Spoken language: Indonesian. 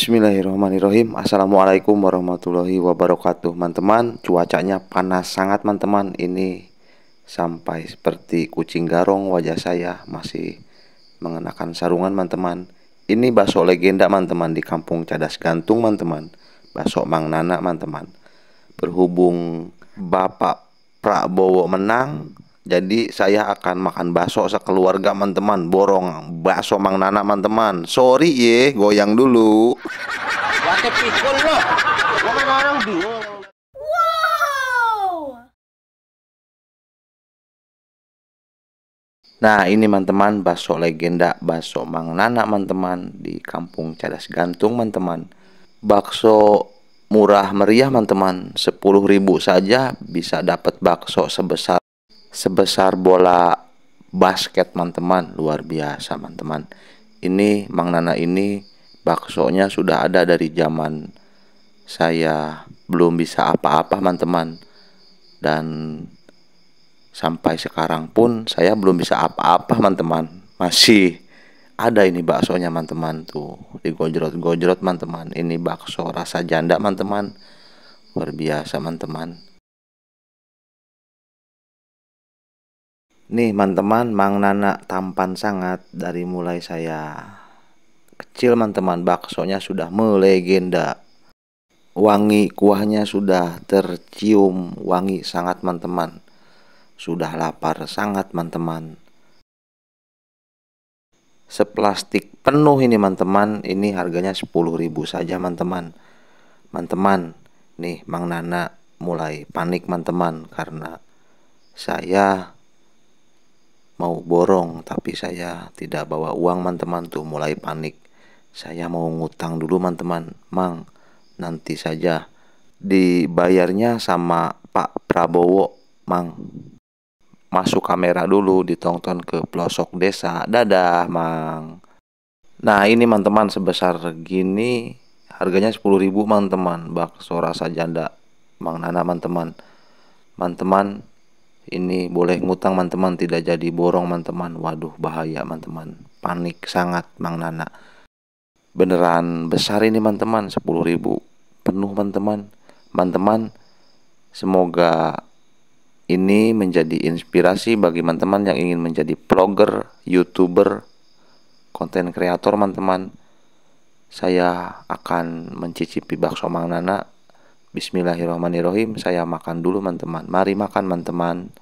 Bismillahirrahmanirrahim Assalamualaikum warahmatullahi wabarakatuh teman-teman cuacanya panas sangat teman-teman ini sampai seperti kucing garong wajah saya masih mengenakan sarungan teman-teman ini bakso legenda teman-teman di kampung cadas gantung teman-teman bakso mang nana teman-teman berhubung bapak Prabowo menang jadi saya akan makan bakso sekeluarga teman-teman, borong bakso Mang Nana teman-teman. Sorry ye, goyang dulu. Nah ini teman-teman bakso legenda bakso Mang Nana teman-teman di kampung Cadas Gantung teman-teman. Bakso murah meriah teman-teman. ribu saja bisa dapat bakso sebesar sebesar bola basket teman-teman luar biasa teman-teman ini Mang Nana ini baksonya sudah ada dari zaman saya belum bisa apa-apa teman-teman dan sampai sekarang pun saya belum bisa apa-apa teman-teman masih ada ini baksonya teman-teman tuh gojrot gojrot teman-teman ini bakso rasa janda teman-teman luar biasa teman-teman Nih teman-teman, Mang Nana tampan sangat dari mulai saya kecil teman-teman. Baksonya sudah melegenda. Wangi kuahnya sudah tercium, wangi sangat teman-teman. Sudah lapar sangat teman-teman. Seplastik penuh ini teman-teman, ini harganya 10.000 saja teman-teman. Teman-teman, nih Mang Nana mulai panik teman-teman karena saya mau borong tapi saya tidak bawa uang teman-teman tuh mulai panik. Saya mau ngutang dulu teman-teman. Mang, nanti saja dibayarnya sama Pak Prabowo, Mang. Masuk kamera dulu ditonton ke pelosok desa. Dadah, Mang. Nah, ini teman-teman sebesar gini harganya 10.000 teman-teman. Bakso rasa janda Mang Nana teman-teman. Teman-teman ini boleh ngutang teman-teman tidak jadi borong teman-teman waduh bahaya teman-teman panik sangat mang nana beneran besar ini teman-teman 10 ribu penuh teman-teman teman-teman semoga ini menjadi inspirasi bagi teman-teman yang ingin menjadi vlogger, youtuber, konten kreator teman-teman saya akan mencicipi bakso Mang Nana Bismillahirrahmanirrahim saya makan dulu teman-teman mari makan teman-teman